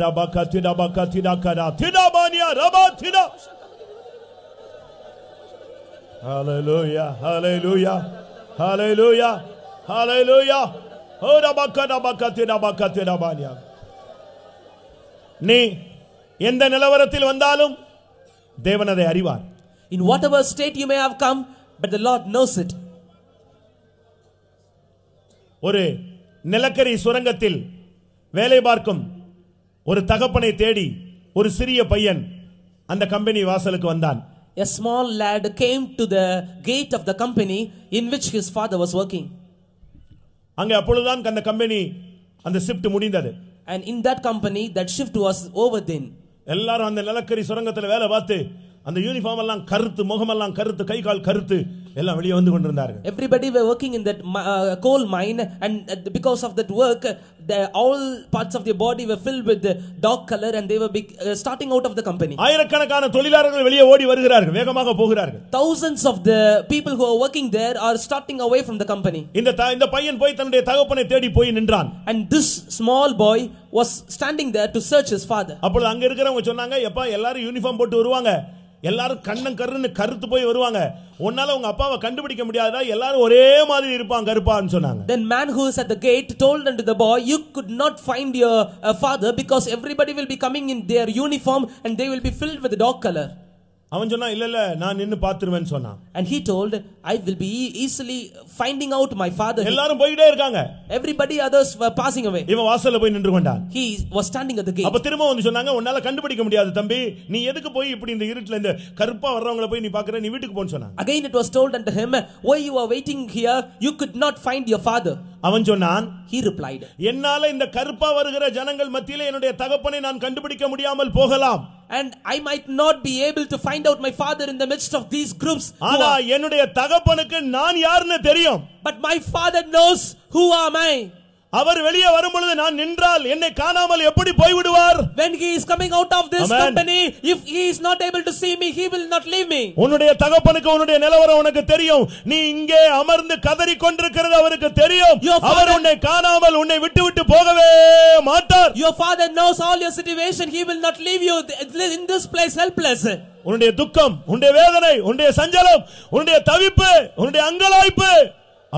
Hallelujah, hallelujah, hallelujah, hallelujah. நீ oh, எந்த நிலவரத்தில் வந்தாலும் தேவன் அதை அறிவார் In whatever state you may have come, but the Lord knows it. ஒரு நிலக்கரி சுரங்கத்தில் வேலை பார்க்கும் ஒரு தகப்பனை தேடி ஒரு சிறிய பையன் அந்த கம்பெனி வாசலுக்கு வந்தான் A small lad came to the gate of the company in which his father was working. அங்கே அப்பொழுதுதான் அந்த கம்பெனி அந்த ஷிஃப்ட் முடிந்தது and in that company that shift was over then எல்லாரும் அந்த நிலக்கரி சுரங்கத்தில் வேலை பார்த்து அந்த யூனிஃபார்ம் எல்லாம் கருத்து முகமெல்லாம் கருத்து கை கால் கருத்து எல்லாம் வந்து everybody were working in that uh, coal mine and uh, because of that work the all parts of their body were filled with the dark color and they were big, uh, starting out of the company ஆயிரக்கணக்கான தொழிலாளர்கள் ஓடி வருகிறார்கள் வேகமாக போகிறார்கள் thousands of the people who are working there are starting away from the company இந்த இந்த பையன் போய் தன்னுடைய தகப்பனை தேடி போய் நின்றான் and this small boy was standing there to search his father அப்பொழுது அங்க இருக்கிறவங்க சொன்னாங்க எப்பா எல்லாரும் யூனிஃபார்ம் போட்டு வருவாங்க then man who is at the gate told unto the boy you could not find your uh, father because everybody will be coming in their uniform and they will be filled with the dog color அவன் சொன்னா இல்ல இல்ல நான் நின்னு பாத்துருவேன்னு சொன்னான் and he told i will be e-, easily finding out my father எல்லாரும் போயிட்டே இருக்காங்க everybody others were passing away இவன் வாசல்ல போய் நின்று கொண்டான் he was standing at the gate அப்ப திரும்ப வந்து சொன்னாங்க உன்னால கண்டுபிடிக்க முடியாது தம்பி நீ எதுக்கு போய் இப்படி இந்த இருட்டுல இந்த கருப்பா வர்றவங்கள போய் நீ பாக்குற நீ வீட்டுக்கு போன்னு சொன்னான் again it was told unto him why you are waiting here you could not find your father அவன் சொன்னான் he replied என்னால இந்த கருப்பா வருகிற ஜனங்கள் மத்தியிலே என்னுடைய தகப்பனை நான் கண்டுபிடிக்க முடியாமல் போகலாம் and I might not be able to find out my father in the midst of these groups. But my father knows who am I. அவர் வெளியே வரும் பொழுது நான் நின்றால் என்னை காணாமல் எப்படி போய் விடுவார் when he is coming out of this Amen. company if he is not able to see me he will not leave me உன்னுடைய தகப்பனுக்கு உன்னுடைய நிலவரம் உனக்கு தெரியும் நீ இங்கே அமர்ந்து கதறி கொண்டிருக்கிறது அவருக்கு தெரியும் அவர் உன்னை காணாமல் உன்னை விட்டு விட்டு போகவே மாட்டார் your father knows all your situation he will not leave you in this place helpless உன்னுடைய துக்கம் உன்னுடைய வேதனை உன்னுடைய சஞ்சலம் உன்னுடைய தவிப்பு உன்னுடைய அங்கலாய்ப்பு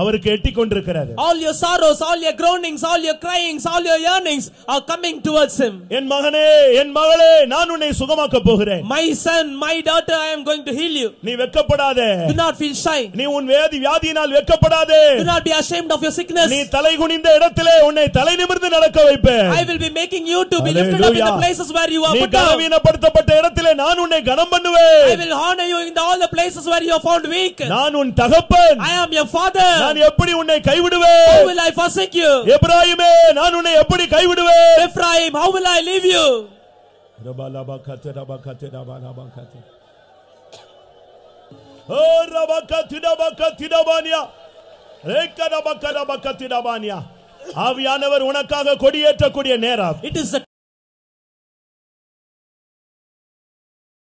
அவருக்கு எட்டிக்கொண்டிருக்கிறது all your sorrows all your groanings all your cryings all your yearnings are coming towards him என் மகனே என் மகளே நான் உன்னை சுகமாக்க போகிறேன் my son my daughter i am going to heal you நீ வெட்கப்படாதே do not feel shy நீ உன் வேதி வியாதியினால் வெட்கப்படாதே do not be ashamed of your sickness நீ தலை குனிந்த இடத்திலே உன்னை தலை நிமிர்ந்து நடக்க வைப்பேன் i will be making you to be lifted up in the places where you are put down நீ கனவீனப்படுத்தப்பட்ட இடத்திலே நான் உன்னை கனம் பண்ணுவேன் i will honor you in all the places where you are found weak நான் உன் தகப்பன் i am your father நான் எப்படி உன்னை கைவிடுவேன் how will i forsake you எப்ராயிமே நான் உன்னை எப்படி கைவிடுவேன் Ephraim how will i leave you ரபலப கத்தரப கத்தரப ரப கத்தர ஓ ரப கத்திடப கத்திடபானியா ரேக்கரப கரப கத்திடபானியா ஆவியானவர் உனக்காக கொடியேற்றக்கூடிய நேரம் இட் இஸ்